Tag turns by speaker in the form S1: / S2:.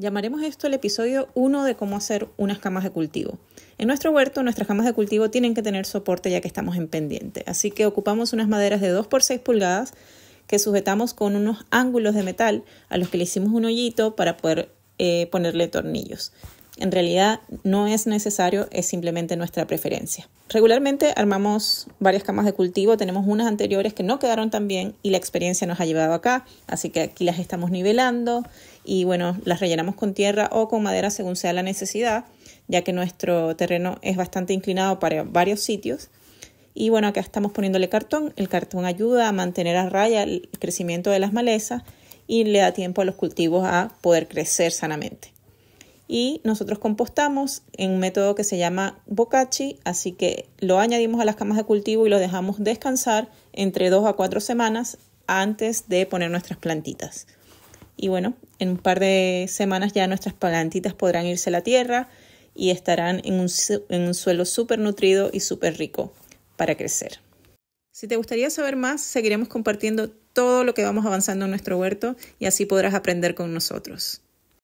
S1: Llamaremos esto el episodio 1 de cómo hacer unas camas de cultivo. En nuestro huerto, nuestras camas de cultivo tienen que tener soporte ya que estamos en pendiente, así que ocupamos unas maderas de 2 por 6 pulgadas que sujetamos con unos ángulos de metal a los que le hicimos un hoyito para poder eh, ponerle tornillos. En realidad no es necesario, es simplemente nuestra preferencia. Regularmente armamos varias camas de cultivo, tenemos unas anteriores que no quedaron tan bien y la experiencia nos ha llevado acá, así que aquí las estamos nivelando y bueno, las rellenamos con tierra o con madera según sea la necesidad, ya que nuestro terreno es bastante inclinado para varios sitios. Y bueno, acá estamos poniéndole cartón. El cartón ayuda a mantener a raya el crecimiento de las malezas y le da tiempo a los cultivos a poder crecer sanamente y nosotros compostamos en un método que se llama bocachi, así que lo añadimos a las camas de cultivo y lo dejamos descansar entre dos a cuatro semanas antes de poner nuestras plantitas. Y bueno, en un par de semanas ya nuestras plantitas podrán irse a la tierra y estarán en un suelo súper nutrido y súper rico para crecer. Si te gustaría saber más, seguiremos compartiendo todo lo que vamos avanzando en nuestro huerto y así podrás aprender con nosotros.